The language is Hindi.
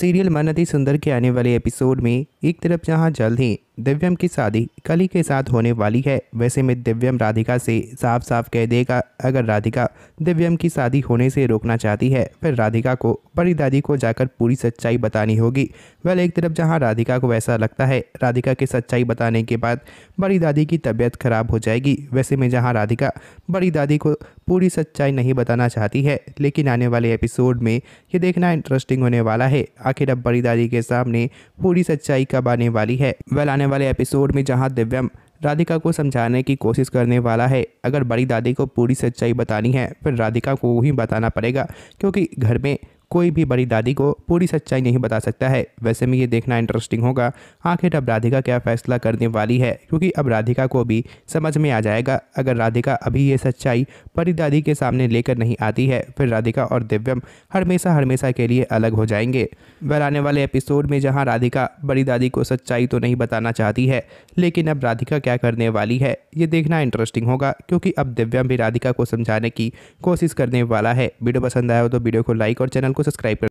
सीरियल अति सुंदर के आने वाले एपिसोड में एक तरफ जहाँ जल्द ही दिव्यम की शादी कली के साथ होने वाली है वैसे में दिव्यम राधिका से साफ साफ कह देगा अगर राधिका दिव्यम की शादी होने से रोकना चाहती है फिर राधिका को बड़ी दादी को जाकर पूरी सच्चाई बतानी होगी वह एक तरफ जहाँ राधिका को ऐसा लगता है राधिका की सच्चाई बताने के बाद बड़ी दादी की तबीयत खराब हो जाएगी वैसे में जहाँ राधिका बड़ी दादी को पूरी सच्चाई नहीं बताना चाहती है लेकिन आने वाले एपिसोड में ये देखना इंटरेस्टिंग होने वाला है आखिर अब बड़ी दादी के सामने पूरी सच्चाई कब आने वाली है वेल आने वाले एपिसोड में जहाँ दिव्यम राधिका को समझाने की कोशिश करने वाला है अगर बड़ी दादी को पूरी सच्चाई बतानी है फिर राधिका को ही बताना पड़ेगा क्योंकि घर में कोई भी बड़ी दादी को पूरी सच्चाई नहीं बता सकता है वैसे में ये देखना इंटरेस्टिंग होगा आखिर अब राधिका क्या फैसला करने वाली है क्योंकि अब राधिका को भी समझ में आ जाएगा अगर राधिका अभी ये सच्चाई परी दादी के सामने लेकर नहीं आती है फिर राधिका और दिव्यम हमेशा हमेशा के लिए अलग हो जाएंगे वह आने वाले एपिसोड में जहाँ राधिका बड़ी दादी को सच्चाई तो नहीं बताना चाहती है लेकिन अब राधिका क्या करने वाली है ये देखना इंटरेस्टिंग होगा क्योंकि अब दिव्यम भी राधिका को समझाने की कोशिश करने वाला है वीडियो पसंद आया हो तो वीडियो को लाइक और चैनल को सब्सक्राइब कर